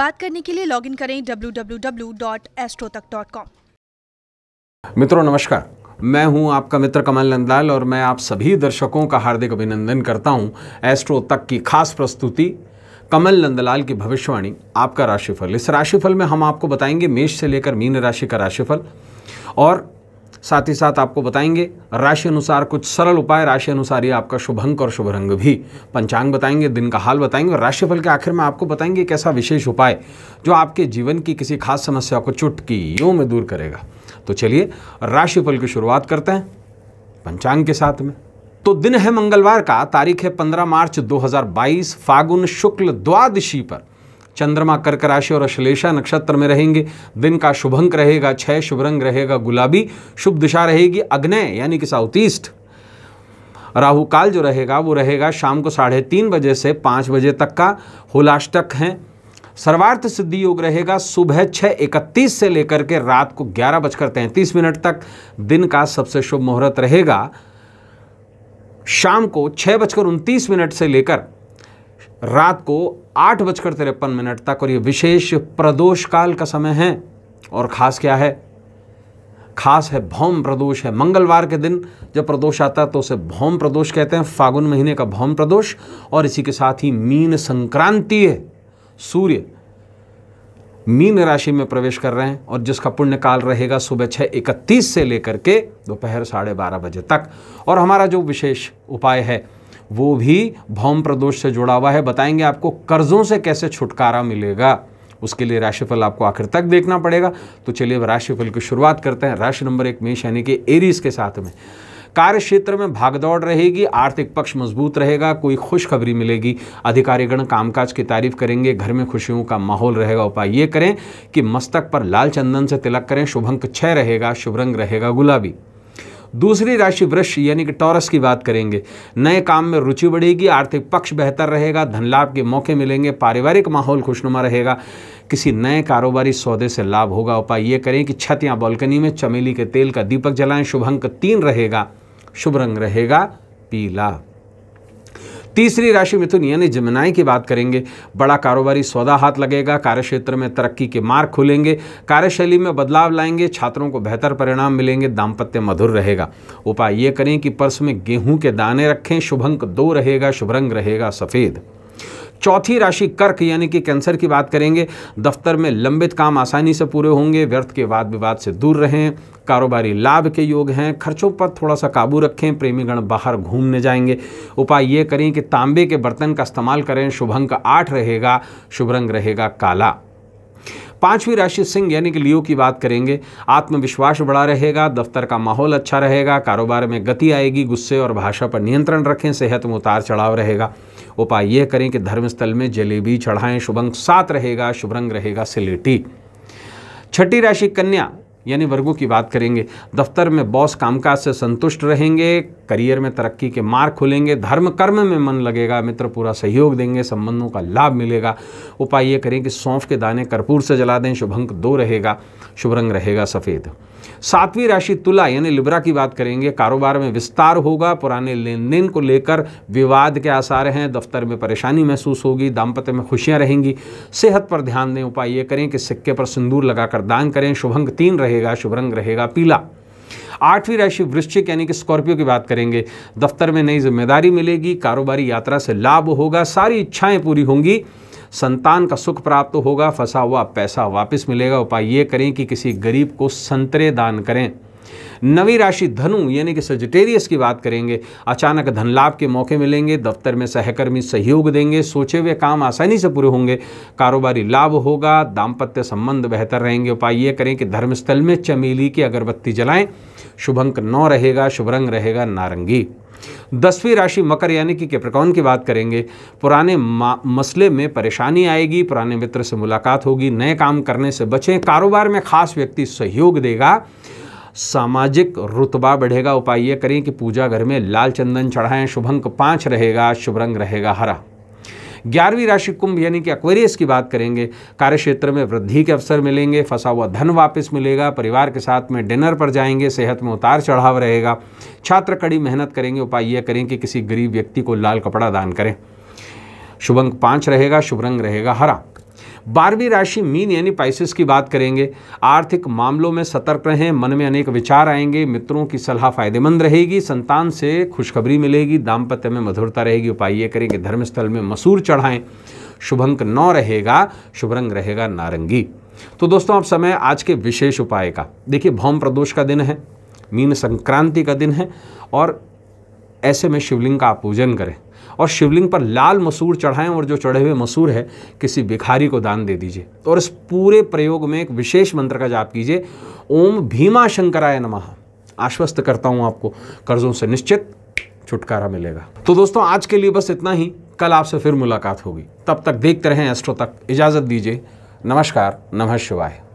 बात करने के लिए लॉगिन करें www.astrotak.com मित्रों नमस्कार मैं हूं आपका मित्र कमल नंदलाल और मैं आप सभी दर्शकों का हार्दिक अभिनंदन करता हूं एस्ट्रो तक की खास प्रस्तुति कमल नंदलाल की भविष्यवाणी आपका राशिफल इस राशिफल में हम आपको बताएंगे मेष से लेकर मीन राशि का राशिफल और साथ ही साथ आपको बताएंगे राशि अनुसार कुछ सरल उपाय राशि अनुसार ही आपका शुभ अंक और शुभ रंग भी पंचांग बताएंगे दिन का हाल बताएंगे और राशिफल के आखिर में आपको बताएंगे एक ऐसा विशेष उपाय जो आपके जीवन की किसी खास समस्या को चुटकी चुटकियों में दूर करेगा तो चलिए राशिफल की शुरुआत करते हैं पंचांग के साथ में तो दिन है मंगलवार का तारीख है 15 मार्च 2022 फागुन शुक्ल द्वादशी पर चंद्रमा कर्क राशि और अश्लेषा नक्षत्र में रहेंगे दिन का शुभंक रहेगा छह शुभ रंग रहेगा गुलाबी शुभ दिशा रहेगी अग्नय यानी कि साउथ ईस्ट राहु काल जो रहेगा वो रहेगा शाम को साढ़े तीन बजे से पाँच बजे तक का होलाष्टक हैं सर्वार्थ सिद्धि योग रहेगा सुबह छः इकतीस से लेकर के रात को ग्यारह बजकर तैंतीस मिनट तक दिन का सबसे शुभ मुहूर्त रहेगा शाम को छः बजकर उनतीस मिनट से लेकर रात को आठ बजकर तिरपन मिनट तक और ये विशेष प्रदोष काल का समय है और ख़ास क्या है खास है भौम प्रदोष है मंगलवार के दिन जब प्रदोष आता है तो उसे भौम प्रदोष कहते हैं फागुन महीने का भौम प्रदोष और इसी के साथ ही मीन संक्रांति है सूर्य मीन राशि में प्रवेश कर रहे हैं और जिसका पुण्य काल रहेगा सुबह छः इकतीस से लेकर के दोपहर साढ़े बारह बजे तक और हमारा जो विशेष उपाय है वो भी भौम प्रदोष से जुड़ा हुआ है बताएंगे आपको कर्जों से कैसे छुटकारा मिलेगा उसके लिए राशिफल आपको आखिर तक देखना पड़ेगा तो चलिए अब राशिफल की शुरुआत करते हैं राशि नंबर एक मेष यानी कि एरीज के साथ में कार्य क्षेत्र में भागदौड़ रहेगी आर्थिक पक्ष मजबूत रहेगा कोई खुशखबरी मिलेगी अधिकारीगण कामकाज की तारीफ करेंगे घर में खुशियों का माहौल रहेगा उपाय ये करें कि मस्तक पर लाल चंदन से तिलक करें शुभ अंक छः रहेगा शुभ रंग रहेगा गुलाबी दूसरी राशि वृक्ष यानी कि टॉरस की बात करेंगे नए काम में रुचि बढ़ेगी आर्थिक पक्ष बेहतर रहेगा धन लाभ के मौके मिलेंगे पारिवारिक माहौल खुशनुमा रहेगा किसी नए कारोबारी सौदे से लाभ होगा उपाय ये करें कि छत या बालकनी में चमेली के तेल का दीपक जलाएं शुभ अंक तीन रहेगा शुभ रंग रहेगा पीला तीसरी राशि मिथुन यानी जमनाई की बात करेंगे बड़ा कारोबारी सौदा हाथ लगेगा कार्यक्षेत्र में तरक्की के मार्ग खुलेंगे कार्यशैली में बदलाव लाएंगे छात्रों को बेहतर परिणाम मिलेंगे दाम्पत्य मधुर रहेगा उपाय ये करें कि पर्स में गेहूं के दाने रखें शुभंक दो रहेगा शुभ रंग रहेगा सफ़ेद चौथी राशि कर्क यानी कि कैंसर की बात करेंगे दफ्तर में लंबित काम आसानी से पूरे होंगे व्यर्थ के वाद विवाद से दूर रहें कारोबारी लाभ के योग हैं खर्चों पर थोड़ा सा काबू रखें प्रेमीगण बाहर घूमने जाएंगे उपाय ये करें कि तांबे के बर्तन का इस्तेमाल करें शुभ अंक आठ रहेगा शुभ रंग रहेगा काला पांचवी राशि सिंह यानी कि लियो की बात करेंगे आत्मविश्वास बढ़ा रहेगा दफ्तर का माहौल अच्छा रहेगा कारोबार में गति आएगी गुस्से और भाषा पर नियंत्रण रखें सेहत में उतार चढ़ाव रहेगा उपाय यह करें कि धर्मस्थल में जलेबी चढ़ाएं शुभंग सात रहेगा शुभ रंग रहेगा सिलेटी छठी राशि कन्या यानी वर्गों की बात करेंगे दफ्तर में बॉस कामकाज से संतुष्ट रहेंगे करियर में तरक्की के मार्ग खुलेंगे धर्म कर्म में मन लगेगा मित्र पूरा सहयोग देंगे संबंधों का लाभ मिलेगा उपाय ये करें कि सौंफ के दाने कर्पूर से जला दें शुभंक दो रहेगा शुभ रंग रहेगा सफ़ेद सातवीं राशि तुला यानी लिब्रा की बात करेंगे कारोबार में विस्तार होगा पुराने लेन देन को लेकर विवाद के आसार हैं दफ्तर में परेशानी महसूस होगी दाम्पत्य में खुशियां रहेंगी सेहत पर ध्यान दें उपाय ये करें कि सिक्के पर सिंदूर लगाकर दान करें शुभंग तीन रहेगा शुभ रंग रहेगा पीला आठवीं राशि वृश्चिक यानी कि स्कॉर्पियो की बात करेंगे दफ्तर में नई जिम्मेदारी मिलेगी कारोबारी यात्रा से लाभ होगा सारी इच्छाएं पूरी होंगी संतान का सुख प्राप्त होगा फंसा हुआ पैसा वापस मिलेगा उपाय ये करें कि किसी गरीब को संतरे दान करें नवी राशि धनु यानी कि सजिटेरियस की बात करेंगे अचानक धन लाभ के मौके मिलेंगे दफ्तर में सहकर्मी सहयोग देंगे सोचे हुए काम आसानी से पूरे होंगे कारोबारी लाभ होगा दाम्पत्य संबंध बेहतर रहेंगे उपाय ये करें कि धर्मस्थल में चमेली की अगरबत्ती जलाएं शुभ अंक नौ रहेगा शुभ रंग रहेगा नारंगी दसवीं राशि मकर यानी कि कैप्रिकॉन की बात करेंगे पुराने मसले में परेशानी आएगी पुराने मित्र से मुलाकात होगी नए काम करने से बचें कारोबार में खास व्यक्ति सहयोग देगा सामाजिक रुतबा बढ़ेगा उपाय ये करें कि पूजा घर में लाल चंदन चढ़ाएं शुभंक पाँच रहेगा शुभ रंग रहेगा हरा ग्यारहवीं राशि कुंभ यानी कि अक्वेरियस की बात करेंगे कार्य क्षेत्र में वृद्धि के अवसर मिलेंगे फंसा हुआ धन वापस मिलेगा परिवार के साथ में डिनर पर जाएंगे सेहत में उतार चढ़ाव रहेगा छात्र कड़ी मेहनत करेंगे उपाय यह करें कि किसी गरीब व्यक्ति को लाल कपड़ा दान करें शुभ अंक पाँच रहेगा शुभ रंग रहेगा हरा बारहवीं राशि मीन यानी पाइसिस की बात करेंगे आर्थिक मामलों में सतर्क रहें मन में अनेक विचार आएंगे मित्रों की सलाह फायदेमंद रहेगी संतान से खुशखबरी मिलेगी दाम्पत्य में मधुरता रहेगी उपाय ये करेंगे धर्मस्थल में मसूर चढ़ाएं शुभंक नौ रहेगा शुभ रंग रहेगा नारंगी तो दोस्तों अब समय आज के विशेष उपाय का देखिए भौम प्रदोष का दिन है मीन संक्रांति का दिन है और ऐसे में शिवलिंग का पूजन करें और शिवलिंग पर लाल मसूर चढ़ाएं और जो चढ़े हुए मसूर है किसी भिखारी को दान दे दीजिए और इस पूरे प्रयोग में एक विशेष मंत्र का जाप कीजिए ओम भीमा शंकराय नमः आश्वस्त करता हूँ आपको कर्जों से निश्चित छुटकारा मिलेगा तो दोस्तों आज के लिए बस इतना ही कल आपसे फिर मुलाकात होगी तब तक देखते रहें एस्ट्रो तक इजाज़त दीजिए नमस्कार नमः शिवाय